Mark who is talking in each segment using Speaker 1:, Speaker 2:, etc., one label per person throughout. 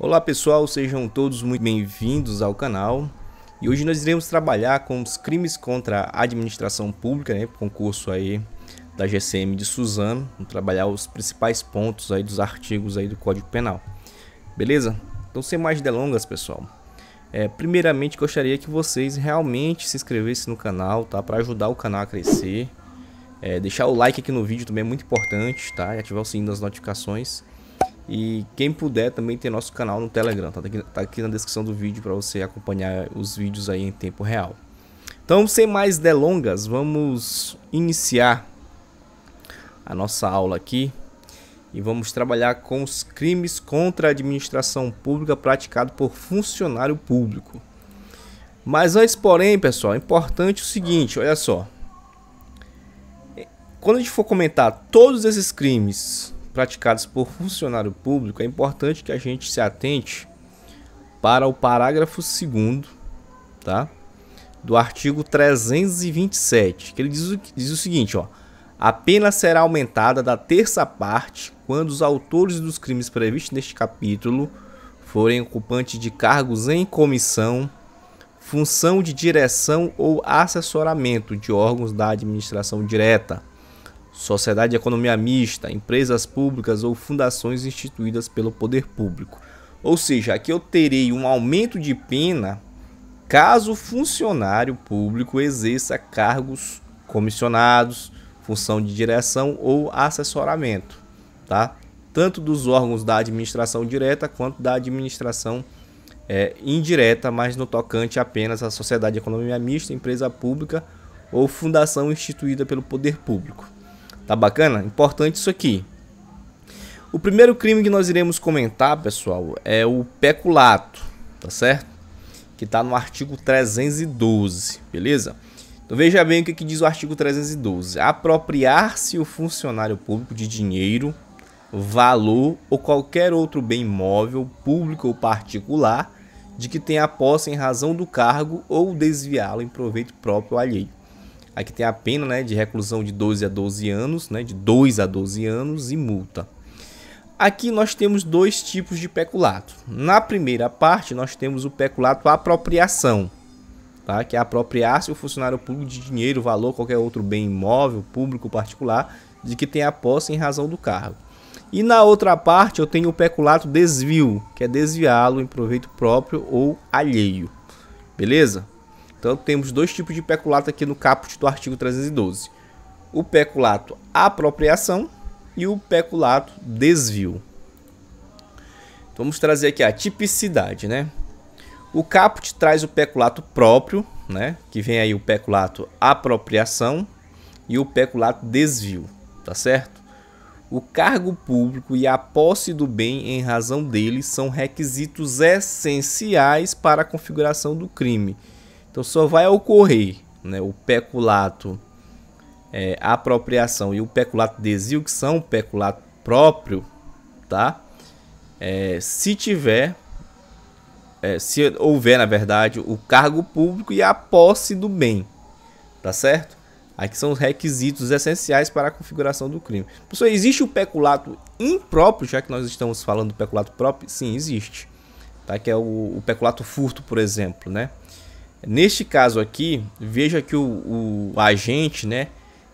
Speaker 1: Olá pessoal, sejam todos muito bem-vindos ao canal. E hoje nós iremos trabalhar com os crimes contra a administração pública, né, concurso aí da GCM de Suzano, vamos trabalhar os principais pontos aí dos artigos aí do Código Penal. Beleza? Então sem mais delongas, pessoal. É, primeiramente gostaria que vocês realmente se inscrevessem no canal, tá? Para ajudar o canal a crescer. É, deixar o like aqui no vídeo também é muito importante, tá? E ativar o sininho das notificações. E quem puder também tem nosso canal no Telegram, tá aqui, tá aqui na descrição do vídeo para você acompanhar os vídeos aí em tempo real. Então, sem mais delongas, vamos iniciar a nossa aula aqui e vamos trabalhar com os crimes contra a administração pública praticado por funcionário público. Mas antes, porém, pessoal, é importante o seguinte, olha só. Quando a gente for comentar todos esses crimes praticados por funcionário público, é importante que a gente se atente para o parágrafo 2 tá? do artigo 327, que ele diz o, diz o seguinte, ó, a pena será aumentada da terça parte quando os autores dos crimes previstos neste capítulo forem ocupantes de cargos em comissão, função de direção ou assessoramento de órgãos da administração direta, sociedade de economia mista, empresas públicas ou fundações instituídas pelo poder público. Ou seja, aqui eu terei um aumento de pena caso funcionário público exerça cargos comissionados, função de direção ou assessoramento, tá? Tanto dos órgãos da administração direta quanto da administração é, indireta, mas no tocante apenas à sociedade de economia mista, empresa pública ou fundação instituída pelo poder público. Tá bacana? Importante isso aqui. O primeiro crime que nós iremos comentar, pessoal, é o peculato, tá certo? Que está no artigo 312, beleza? Então veja bem o que, que diz o artigo 312. Apropriar-se o funcionário público de dinheiro, valor ou qualquer outro bem móvel, público ou particular, de que tenha posse em razão do cargo ou desviá-lo em proveito próprio ou alheio. Aqui tem a pena né, de reclusão de 12 a 12 anos, né, de 2 a 12 anos e multa. Aqui nós temos dois tipos de peculato. Na primeira parte, nós temos o peculato apropriação, tá? que é apropriar-se o funcionário público de dinheiro, valor, qualquer outro bem imóvel, público, particular, de que tenha posse em razão do cargo. E na outra parte, eu tenho o peculato desvio, que é desviá-lo em proveito próprio ou alheio. Beleza? Então temos dois tipos de peculato aqui no caput do artigo 312. O peculato apropriação e o peculato desvio. Então, vamos trazer aqui a tipicidade, né? O caput traz o peculato próprio, né? Que vem aí o peculato apropriação e o peculato desvio, tá certo? O cargo público e a posse do bem em razão dele são requisitos essenciais para a configuração do crime então só vai ocorrer né, o peculato, é, apropriação e o peculato desvio, que são o peculato próprio, tá? É, se tiver, é, se houver na verdade, o cargo público e a posse do bem, tá certo? Aqui são os requisitos essenciais para a configuração do crime. Pessoal, existe o peculato impróprio, já que nós estamos falando do peculato próprio? Sim, existe. Tá? Que é o, o peculato furto, por exemplo, né? Neste caso aqui, veja que o, o, agente, né,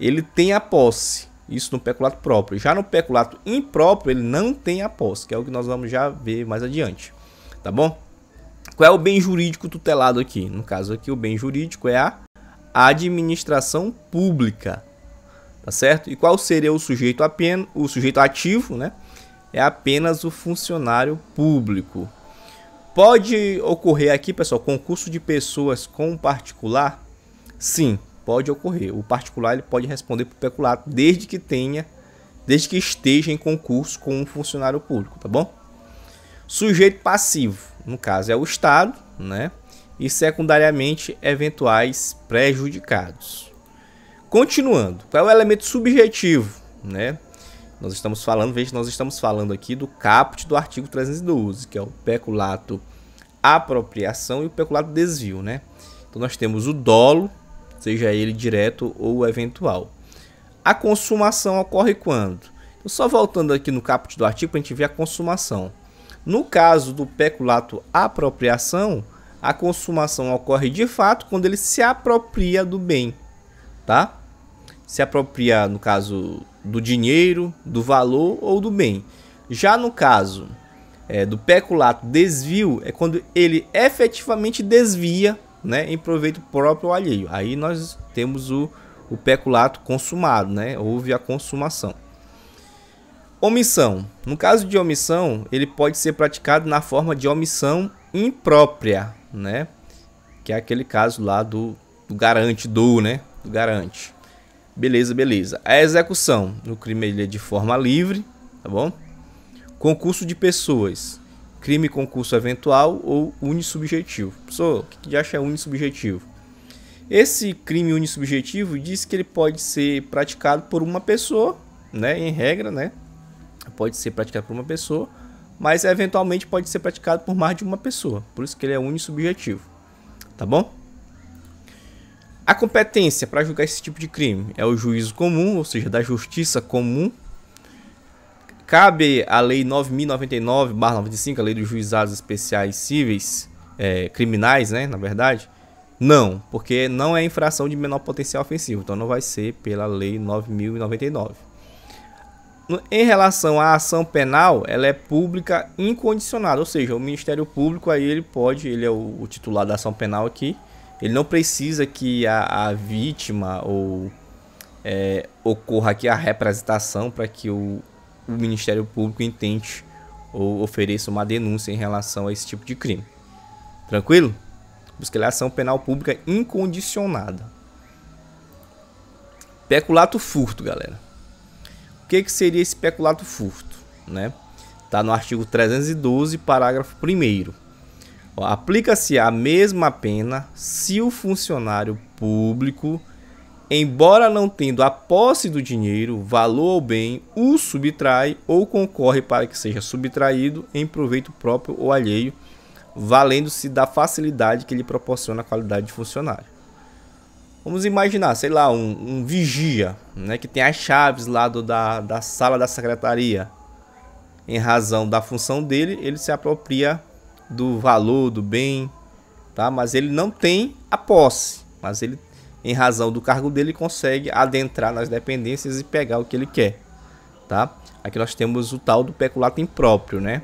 Speaker 1: ele tem a posse. Isso no peculato próprio. Já no peculato impróprio, ele não tem a posse, que é o que nós vamos já ver mais adiante. Tá bom? Qual é o bem jurídico tutelado aqui? No caso aqui, o bem jurídico é a administração pública. Tá certo? E qual seria o sujeito apenas o sujeito ativo, né? É apenas o funcionário público. Pode ocorrer aqui, pessoal, concurso de pessoas com particular? Sim, pode ocorrer. O particular ele pode responder por peculato desde que tenha, desde que esteja em concurso com um funcionário público, tá bom? Sujeito passivo, no caso é o Estado, né? E secundariamente eventuais prejudicados. Continuando, qual é o elemento subjetivo, né? Nós estamos falando, veja, nós estamos falando aqui do caput do artigo 312, que é o peculato apropriação e o peculato desvio, né? Então nós temos o dolo, seja ele direto ou eventual. A consumação ocorre quando? Então, só voltando aqui no caput do artigo para a gente ver a consumação. No caso do peculato apropriação, a consumação ocorre de fato quando ele se apropria do bem, tá? Se apropria, no caso, do dinheiro, do valor ou do bem. Já no caso é, do peculato, desvio é quando ele efetivamente desvia né, em proveito próprio ou alheio. Aí nós temos o, o peculato consumado, né? houve a consumação. Omissão. No caso de omissão, ele pode ser praticado na forma de omissão imprópria, né? Que é aquele caso lá do, do garante do, né? Do garante. Beleza, beleza. A execução no crime ele é de forma livre, tá bom? Concurso de pessoas. Crime concurso eventual ou unissubjetivo. Pessoal, o que acha é unissubjetivo? Esse crime unissubjetivo diz que ele pode ser praticado por uma pessoa, né? Em regra, né? Pode ser praticado por uma pessoa, mas eventualmente pode ser praticado por mais de uma pessoa. Por isso que ele é unissubjetivo. Tá bom? A competência para julgar esse tipo de crime é o juízo comum, ou seja, da justiça comum. Cabe à Lei 9.099-95, a Lei dos Juizados Especiais Cíveis, é, criminais, né, na verdade, não, porque não é infração de menor potencial ofensivo, então não vai ser pela Lei 9.099. Em relação à ação penal, ela é pública incondicionada, ou seja, o Ministério Público aí ele pode, ele é o, o titular da ação penal aqui, ele não precisa que a, a vítima ou é, ocorra aqui a representação para que o, o Ministério Público intente ou ofereça uma denúncia em relação a esse tipo de crime. Tranquilo? Busca ação penal pública incondicionada. Peculato furto, galera. O que, que seria esse peculato furto? Né? Tá no artigo 312, parágrafo 1 Aplica-se a mesma pena se o funcionário público, embora não tendo a posse do dinheiro, valor ou bem, o subtrai ou concorre para que seja subtraído em proveito próprio ou alheio, valendo-se da facilidade que lhe proporciona a qualidade de funcionário. Vamos imaginar, sei lá, um, um vigia, né, que tem as chaves lá do, da, da sala da secretaria. Em razão da função dele, ele se apropria do valor do bem, tá? Mas ele não tem a posse, mas ele em razão do cargo dele consegue adentrar nas dependências e pegar o que ele quer, tá? Aqui nós temos o tal do peculato impróprio, né?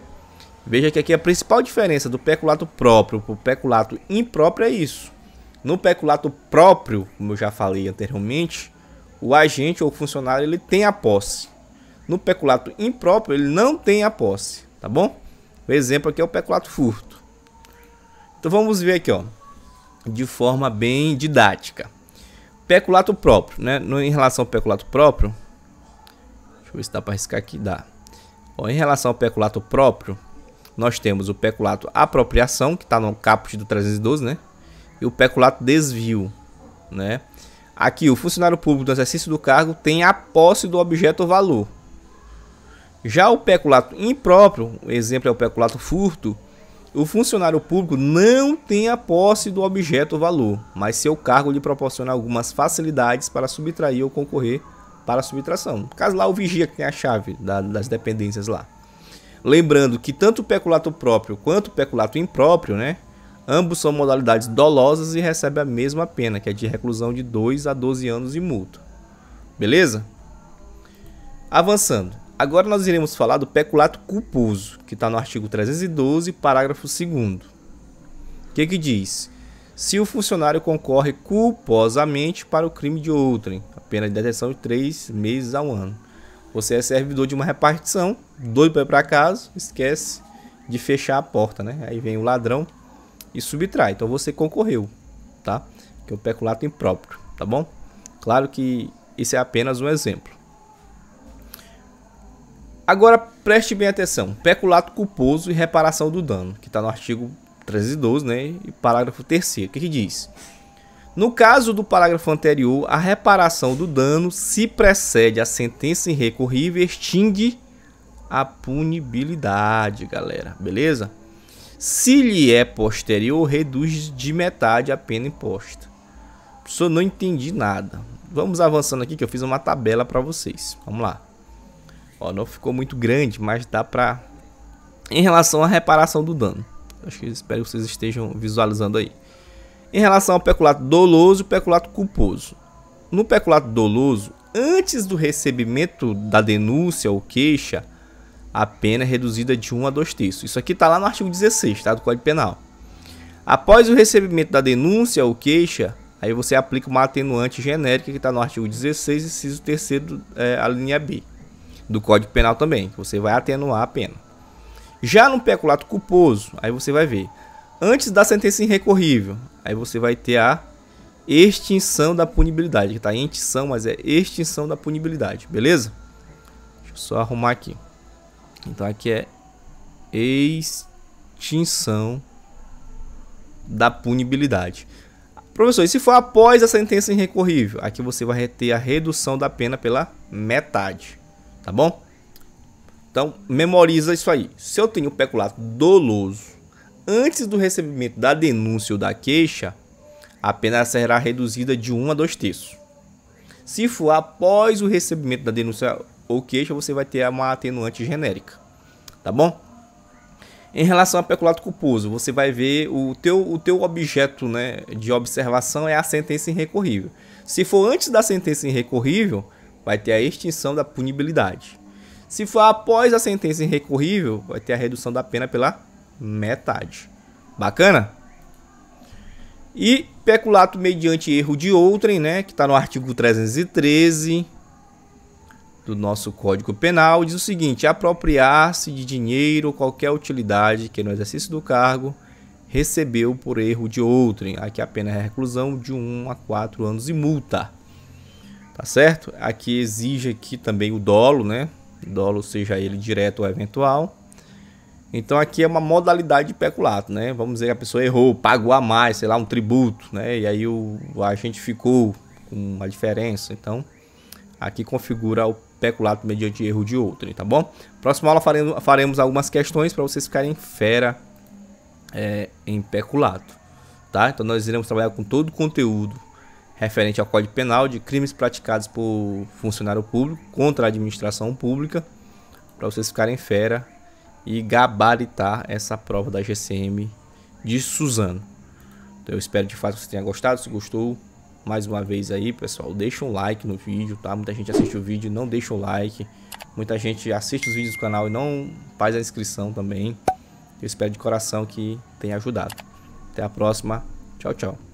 Speaker 1: Veja que aqui a principal diferença do peculato próprio para o peculato impróprio é isso. No peculato próprio, como eu já falei anteriormente, o agente ou funcionário ele tem a posse. No peculato impróprio ele não tem a posse, tá bom? O exemplo aqui é o peculato furto. Então vamos ver aqui, ó, de forma bem didática. Peculato próprio, né? No, em relação ao peculato próprio, deixa eu ver se dá para arriscar aqui, dá. Ó, em relação ao peculato próprio, nós temos o peculato apropriação, que está no caput do 312, né? E o peculato desvio, né? Aqui, o funcionário público no exercício do cargo tem a posse do objeto ou valor. Já o peculato impróprio, o exemplo é o peculato furto, o funcionário público não tem a posse do objeto ou valor, mas seu cargo lhe proporciona algumas facilidades para subtrair ou concorrer para a subtração. No caso lá, o vigia que tem a chave da, das dependências lá. Lembrando que tanto o peculato próprio quanto o peculato impróprio, né? Ambos são modalidades dolosas e recebem a mesma pena, que é de reclusão de 2 a 12 anos e multa. Beleza? Avançando. Agora nós iremos falar do peculato culposo, que está no artigo 312, parágrafo 2 O que, que diz? Se o funcionário concorre culposamente para o crime de outrem, a pena de detenção de 3 meses a um ano. Você é servidor de uma repartição, doido para ir para casa, esquece de fechar a porta, né? Aí vem o ladrão e subtrai. Então você concorreu, tá? Que é o peculato impróprio, tá bom? Claro que esse é apenas um exemplo. Agora preste bem atenção: peculato culposo e reparação do dano, que está no artigo 312, né? E parágrafo 3. O que, que diz? No caso do parágrafo anterior, a reparação do dano, se precede a sentença irrecorrível, extingue a punibilidade, galera. Beleza? Se lhe é posterior, reduz de metade a pena imposta. Só não entendi nada. Vamos avançando aqui que eu fiz uma tabela para vocês. Vamos lá. Ó, não ficou muito grande, mas dá pra... Em relação à reparação do dano. Acho que espero que vocês estejam visualizando aí. Em relação ao peculato doloso e peculato culposo. No peculato doloso, antes do recebimento da denúncia ou queixa, a pena é reduzida de 1 a 2 terços. Isso aqui está lá no artigo 16 tá? do Código Penal. Após o recebimento da denúncia ou queixa, aí você aplica uma atenuante genérica que está no artigo 16, inciso 3 é, a linha B do Código Penal também. Você vai atenuar a pena. Já no peculato culposo, aí você vai ver. Antes da sentença irrecorrível, aí você vai ter a extinção da punibilidade. Que está em extinção, mas é extinção da punibilidade, beleza? Deixa eu só arrumar aqui. Então aqui é extinção da punibilidade. Professor, e se for após a sentença irrecorrível? Aqui você vai ter a redução da pena pela metade tá bom? Então, memoriza isso aí. Se eu tenho peculato doloso antes do recebimento da denúncia ou da queixa, a pena será reduzida de 1 a 2 terços. Se for após o recebimento da denúncia ou queixa, você vai ter uma atenuante genérica, tá bom? Em relação a peculato culposo, você vai ver o teu, o teu objeto né, de observação é a sentença irrecorrível. Se for antes da sentença irrecorrível, vai ter a extinção da punibilidade. Se for após a sentença irrecorrível, vai ter a redução da pena pela metade. Bacana? E peculato mediante erro de outrem, né, que está no artigo 313 do nosso Código Penal, diz o seguinte: apropriar-se de dinheiro ou qualquer utilidade que no exercício do cargo recebeu por erro de outrem. Aqui a pena é reclusão de 1 a 4 anos e multa tá certo? Aqui exige aqui também o dolo, né? Dolo seja ele direto ou eventual. Então aqui é uma modalidade de peculato, né? Vamos dizer que a pessoa errou, pagou a mais, sei lá, um tributo, né? E aí o, agente ficou com a diferença. Então aqui configura o peculato mediante erro de outro, tá bom? Próxima aula faremos, faremos algumas questões para vocês ficarem fera é, em peculato, tá? Então nós iremos trabalhar com todo o conteúdo referente ao Código Penal de crimes praticados por funcionário público contra a administração pública, para vocês ficarem fera e gabaritar essa prova da GCM de Suzano. Então eu espero de fato que você tenha gostado, se gostou, mais uma vez aí, pessoal, deixa um like no vídeo, tá? Muita gente assiste o vídeo não deixa o like. Muita gente assiste os vídeos do canal e não faz a inscrição também. Eu espero de coração que tenha ajudado. Até a próxima. Tchau, tchau.